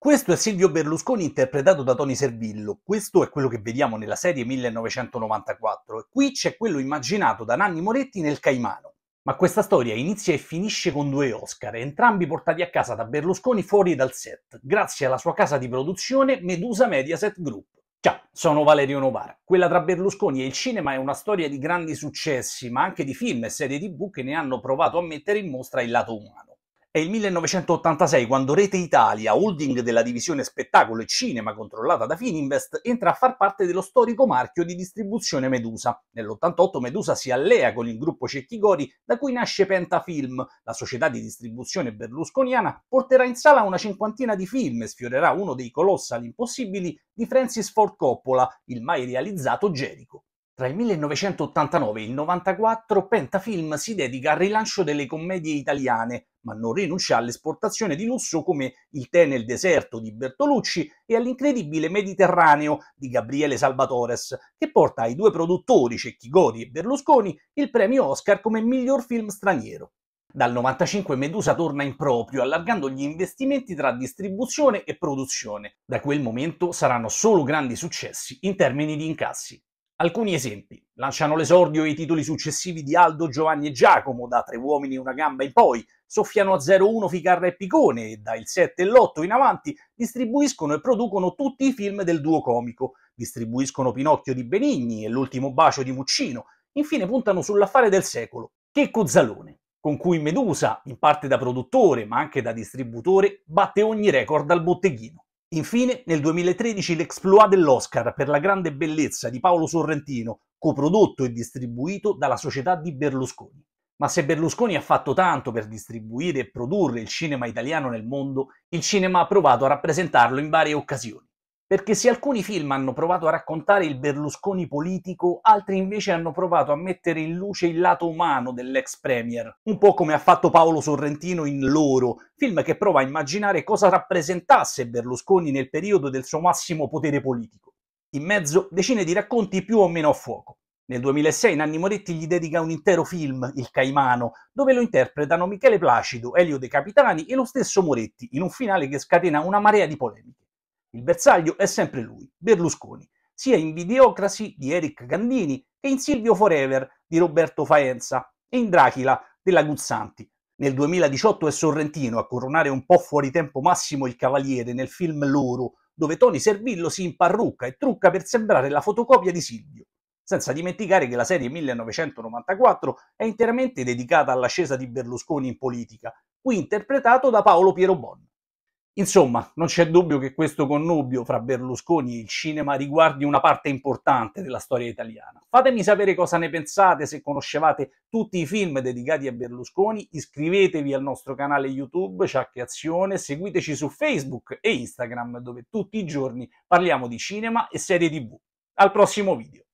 Questo è Silvio Berlusconi interpretato da Tony Servillo, questo è quello che vediamo nella serie 1994 e qui c'è quello immaginato da Nanni Moretti nel Caimano. Ma questa storia inizia e finisce con due Oscar, entrambi portati a casa da Berlusconi fuori dal set, grazie alla sua casa di produzione Medusa Mediaset Group. Ciao, sono Valerio Novara. Quella tra Berlusconi e il cinema è una storia di grandi successi, ma anche di film e serie tv che ne hanno provato a mettere in mostra il lato umano. È il 1986 quando Rete Italia, holding della divisione spettacolo e cinema controllata da Fininvest, entra a far parte dello storico marchio di distribuzione Medusa. Nell'88 Medusa si allea con il gruppo Cecchigori, da cui nasce Pentafilm, la società di distribuzione berlusconiana, porterà in sala una cinquantina di film e sfiorerà uno dei colossali impossibili di Francis Ford Coppola, il mai realizzato Jericho. Tra il 1989 e il 1994 Pentafilm si dedica al rilancio delle commedie italiane, ma non rinuncia all'esportazione di lusso come Il tè nel deserto di Bertolucci e all'incredibile Mediterraneo di Gabriele Salvatores, che porta ai due produttori Cecchi Godi e Berlusconi il premio Oscar come miglior film straniero. Dal 95 Medusa torna in proprio, allargando gli investimenti tra distribuzione e produzione. Da quel momento saranno solo grandi successi in termini di incassi. Alcuni esempi. Lanciano l'esordio e i titoli successivi di Aldo, Giovanni e Giacomo, da Tre uomini e una gamba in poi, soffiano a 0-1 Ficarra e Picone e dal 7 e l'8 in avanti distribuiscono e producono tutti i film del duo comico. Distribuiscono Pinocchio di Benigni e L'ultimo bacio di Muccino. Infine puntano sull'affare del secolo, Checco Zalone, con cui Medusa, in parte da produttore ma anche da distributore, batte ogni record al botteghino. Infine, nel 2013 l'exploit dell'Oscar per la grande bellezza di Paolo Sorrentino, coprodotto e distribuito dalla società di Berlusconi. Ma se Berlusconi ha fatto tanto per distribuire e produrre il cinema italiano nel mondo, il cinema ha provato a rappresentarlo in varie occasioni. Perché se alcuni film hanno provato a raccontare il Berlusconi politico, altri invece hanno provato a mettere in luce il lato umano dell'ex premier, un po' come ha fatto Paolo Sorrentino in Loro, film che prova a immaginare cosa rappresentasse Berlusconi nel periodo del suo massimo potere politico. In mezzo decine di racconti più o meno a fuoco. Nel 2006 Nanni Moretti gli dedica un intero film, Il Caimano, dove lo interpretano Michele Placido, Elio De Capitani e lo stesso Moretti, in un finale che scatena una marea di polemiche. Il bersaglio è sempre lui, Berlusconi, sia in Videocracy di Eric Gandini che in Silvio Forever di Roberto Faenza e in Drachila della Guzzanti. Nel 2018 è Sorrentino a coronare un po' fuori tempo massimo il cavaliere nel film Loro, dove Tony Servillo si imparrucca e trucca per sembrare la fotocopia di Silvio. Senza dimenticare che la serie 1994 è interamente dedicata all'ascesa di Berlusconi in politica, qui interpretato da Paolo Piero Bonni. Insomma, non c'è dubbio che questo connubio fra Berlusconi e il cinema riguardi una parte importante della storia italiana. Fatemi sapere cosa ne pensate, se conoscevate tutti i film dedicati a Berlusconi, iscrivetevi al nostro canale YouTube Ciacche Azione, seguiteci su Facebook e Instagram dove tutti i giorni parliamo di cinema e serie tv. Al prossimo video!